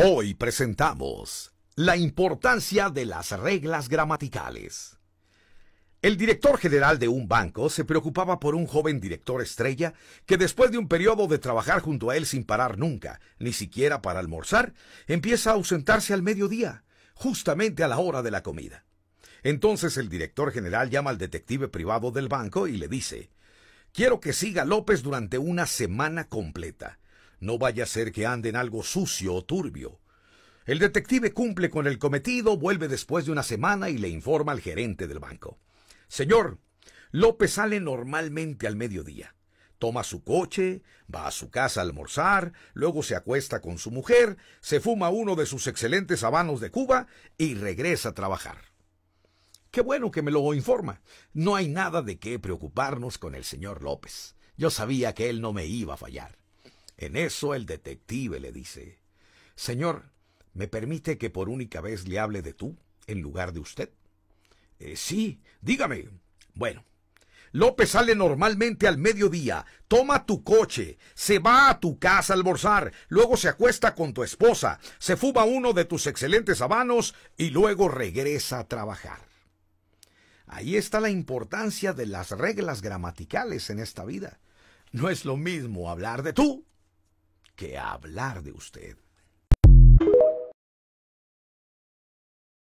Hoy presentamos la importancia de las reglas gramaticales. El director general de un banco se preocupaba por un joven director estrella que después de un periodo de trabajar junto a él sin parar nunca, ni siquiera para almorzar, empieza a ausentarse al mediodía, justamente a la hora de la comida. Entonces el director general llama al detective privado del banco y le dice, Quiero que siga López durante una semana completa no vaya a ser que ande en algo sucio o turbio. El detective cumple con el cometido, vuelve después de una semana y le informa al gerente del banco. Señor, López sale normalmente al mediodía. Toma su coche, va a su casa a almorzar, luego se acuesta con su mujer, se fuma uno de sus excelentes habanos de Cuba y regresa a trabajar. Qué bueno que me lo informa. No hay nada de qué preocuparnos con el señor López. Yo sabía que él no me iba a fallar. En eso el detective le dice, Señor, ¿me permite que por única vez le hable de tú en lugar de usted? Eh, sí, dígame. Bueno, López sale normalmente al mediodía, toma tu coche, se va a tu casa a almorzar, luego se acuesta con tu esposa, se fuma uno de tus excelentes habanos y luego regresa a trabajar. Ahí está la importancia de las reglas gramaticales en esta vida. No es lo mismo hablar de tú que hablar de usted.